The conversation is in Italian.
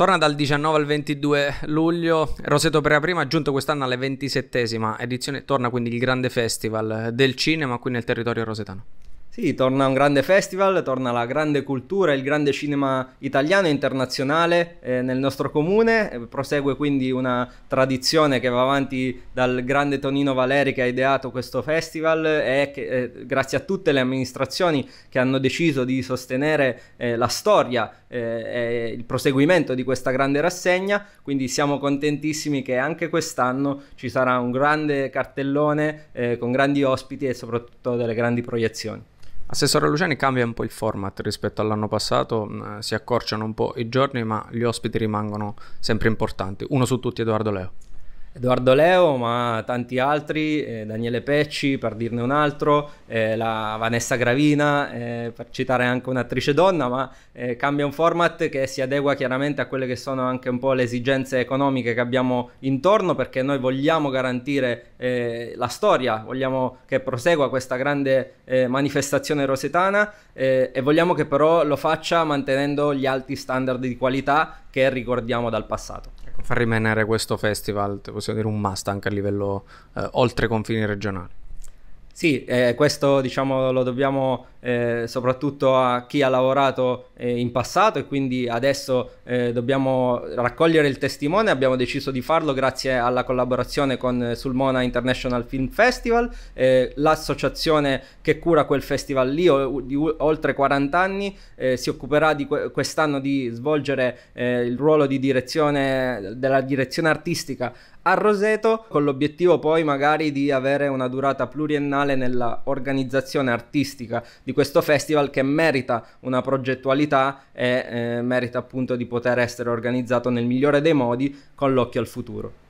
Torna dal 19 al 22 luglio, Roseto per la prima è giunto quest'anno alla 27esima edizione, torna quindi il grande festival del cinema qui nel territorio rosetano. Sì, torna un grande festival, torna la grande cultura, il grande cinema italiano e internazionale eh, nel nostro comune, eh, prosegue quindi una tradizione che va avanti dal grande Tonino Valeri che ha ideato questo festival e eh, che, eh, grazie a tutte le amministrazioni che hanno deciso di sostenere eh, la storia e il proseguimento di questa grande rassegna, quindi siamo contentissimi che anche quest'anno ci sarà un grande cartellone con grandi ospiti e soprattutto delle grandi proiezioni. Assessore Luciani cambia un po' il format rispetto all'anno passato, mm, si accorciano un po' i giorni ma gli ospiti rimangono sempre importanti. Uno su tutti Edoardo Leo. Edoardo Leo, ma tanti altri, eh, Daniele Pecci per dirne un altro, eh, la Vanessa Gravina eh, per citare anche un'attrice donna, ma eh, cambia un format che si adegua chiaramente a quelle che sono anche un po' le esigenze economiche che abbiamo intorno perché noi vogliamo garantire eh, la storia, vogliamo che prosegua questa grande eh, manifestazione rosetana e vogliamo che però lo faccia mantenendo gli alti standard di qualità che ricordiamo dal passato far rimanere questo festival, possiamo dire, un must anche a livello eh, oltre confini regionali. Sì, eh, questo diciamo, lo dobbiamo eh, soprattutto a chi ha lavorato eh, in passato e quindi adesso eh, dobbiamo raccogliere il testimone, abbiamo deciso di farlo grazie alla collaborazione con Sulmona International Film Festival, eh, l'associazione che cura quel festival lì o, di oltre 40 anni eh, si occuperà di que- quest'anno di svolgere il ruolo di direzione, della direzione artistica a Roseto con l'obiettivo poi magari di avere una durata pluriennale professionale nella organizzazione artistica di questo festival che merita una progettualità e eh, merita appunto di poter essere organizzato nel migliore dei modi con l'occhio al futuro.